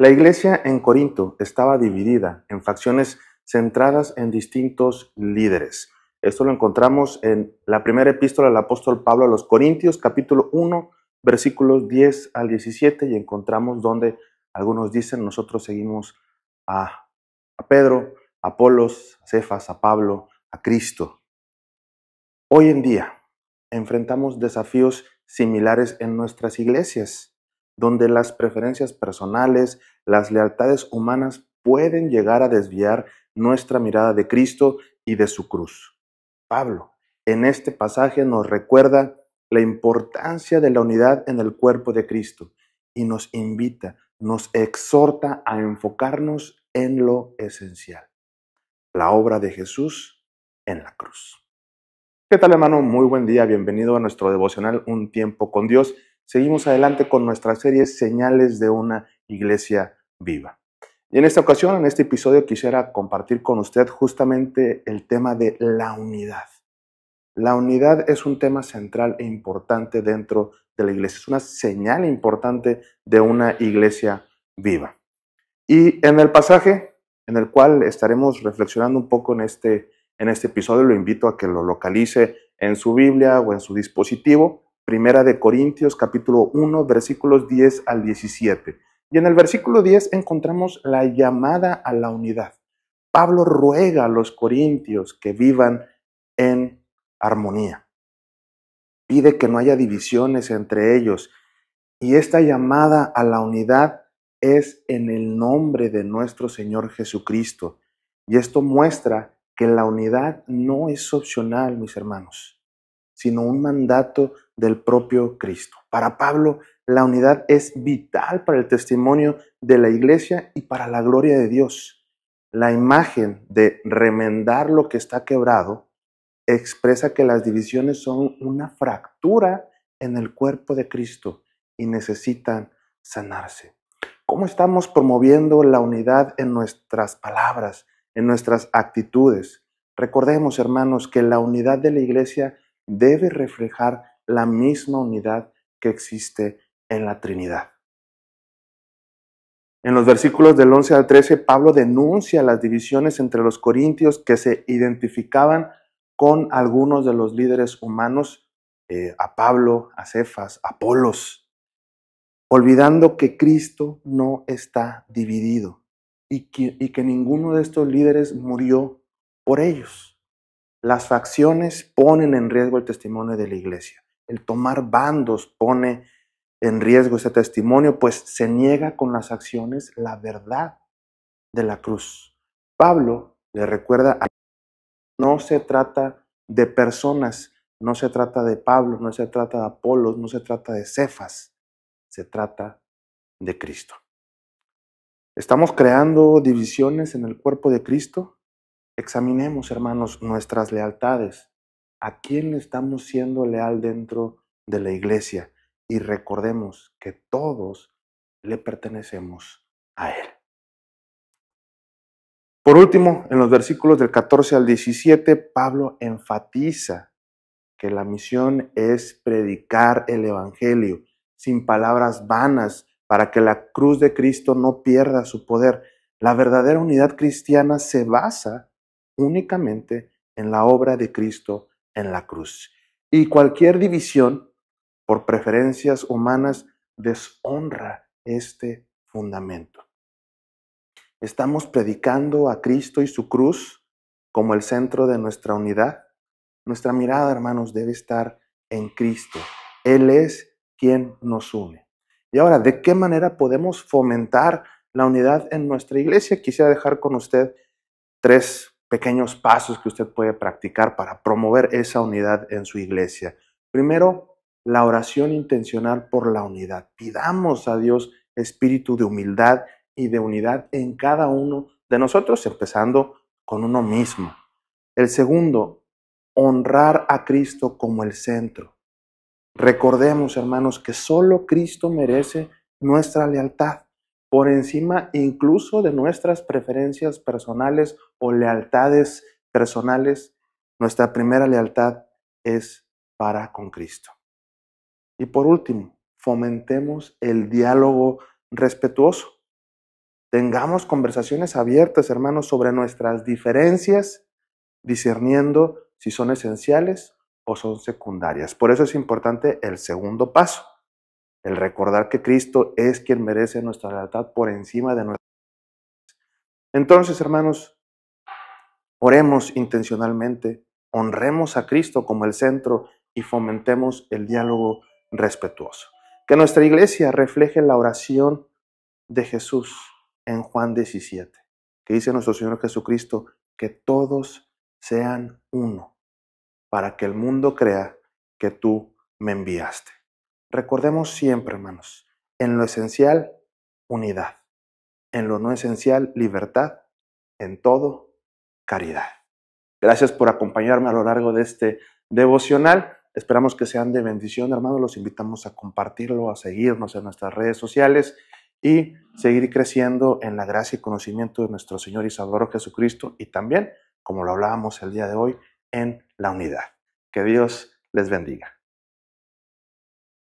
La iglesia en Corinto estaba dividida en facciones centradas en distintos líderes. Esto lo encontramos en la primera epístola del apóstol Pablo a los Corintios, capítulo 1, versículos 10 al 17, y encontramos donde algunos dicen, nosotros seguimos a, Pedro, a Apolos, a Cefas, a Pablo, a Cristo. Hoy en día enfrentamos desafíos similares en nuestras iglesias donde las preferencias personales, las lealtades humanas pueden llegar a desviar nuestra mirada de Cristo y de su cruz. Pablo, en este pasaje nos recuerda la importancia de la unidad en el cuerpo de Cristo y nos invita, nos exhorta a enfocarnos en lo esencial, la obra de Jesús en la cruz. ¿Qué tal hermano? Muy buen día, bienvenido a nuestro devocional Un tiempo con Dios seguimos adelante con nuestra serie Señales de una iglesia viva. Y en esta ocasión, en este episodio, quisiera compartir con usted justamente el tema de la unidad. La unidad es un tema central e importante dentro de la iglesia, es una señal importante de una iglesia viva. Y en el pasaje en el cual estaremos reflexionando un poco en este, en este episodio, lo invito a que lo localice en su Biblia o en su dispositivo Primera de Corintios capítulo 1 versículos 10 al 17. Y en el versículo 10 encontramos la llamada a la unidad. Pablo ruega a los corintios que vivan en armonía. Pide que no haya divisiones entre ellos. Y esta llamada a la unidad es en el nombre de nuestro Señor Jesucristo. Y esto muestra que la unidad no es opcional, mis hermanos sino un mandato del propio Cristo. Para Pablo, la unidad es vital para el testimonio de la iglesia y para la gloria de Dios. La imagen de remendar lo que está quebrado expresa que las divisiones son una fractura en el cuerpo de Cristo y necesitan sanarse. ¿Cómo estamos promoviendo la unidad en nuestras palabras, en nuestras actitudes? Recordemos, hermanos, que la unidad de la iglesia debe reflejar la misma unidad que existe en la Trinidad. En los versículos del 11 al 13, Pablo denuncia las divisiones entre los corintios que se identificaban con algunos de los líderes humanos, eh, a Pablo, a Cefas, a Apolos, olvidando que Cristo no está dividido y que ninguno de estos líderes murió por ellos. Las facciones ponen en riesgo el testimonio de la iglesia. El tomar bandos pone en riesgo ese testimonio, pues se niega con las acciones la verdad de la cruz. Pablo le recuerda a no se trata de personas, no se trata de Pablo, no se trata de Apolos, no se trata de Cefas, se trata de Cristo. ¿Estamos creando divisiones en el cuerpo de Cristo? Examinemos, hermanos, nuestras lealtades. ¿A quién estamos siendo leal dentro de la iglesia? Y recordemos que todos le pertenecemos a Él. Por último, en los versículos del 14 al 17, Pablo enfatiza que la misión es predicar el Evangelio sin palabras vanas para que la cruz de Cristo no pierda su poder. La verdadera unidad cristiana se basa únicamente en la obra de Cristo en la cruz. Y cualquier división por preferencias humanas deshonra este fundamento. ¿Estamos predicando a Cristo y su cruz como el centro de nuestra unidad? Nuestra mirada, hermanos, debe estar en Cristo. Él es quien nos une. Y ahora, ¿de qué manera podemos fomentar la unidad en nuestra iglesia? Quisiera dejar con usted tres pequeños pasos que usted puede practicar para promover esa unidad en su iglesia. Primero, la oración intencional por la unidad. Pidamos a Dios espíritu de humildad y de unidad en cada uno de nosotros, empezando con uno mismo. El segundo, honrar a Cristo como el centro. Recordemos, hermanos, que solo Cristo merece nuestra lealtad, por encima incluso de nuestras preferencias personales o lealtades personales, nuestra primera lealtad es para con Cristo. Y por último, fomentemos el diálogo respetuoso. Tengamos conversaciones abiertas, hermanos, sobre nuestras diferencias, discerniendo si son esenciales o son secundarias. Por eso es importante el segundo paso, el recordar que Cristo es quien merece nuestra lealtad por encima de nuestra. Entonces, hermanos, Oremos intencionalmente, honremos a Cristo como el centro y fomentemos el diálogo respetuoso. Que nuestra iglesia refleje la oración de Jesús en Juan 17, que dice nuestro Señor Jesucristo, que todos sean uno, para que el mundo crea que tú me enviaste. Recordemos siempre, hermanos, en lo esencial, unidad, en lo no esencial, libertad, en todo, caridad. Gracias por acompañarme a lo largo de este devocional. Esperamos que sean de bendición, hermanos. Los invitamos a compartirlo, a seguirnos en nuestras redes sociales y seguir creciendo en la gracia y conocimiento de nuestro Señor y Salvador Jesucristo y también, como lo hablábamos el día de hoy, en la unidad. Que Dios les bendiga.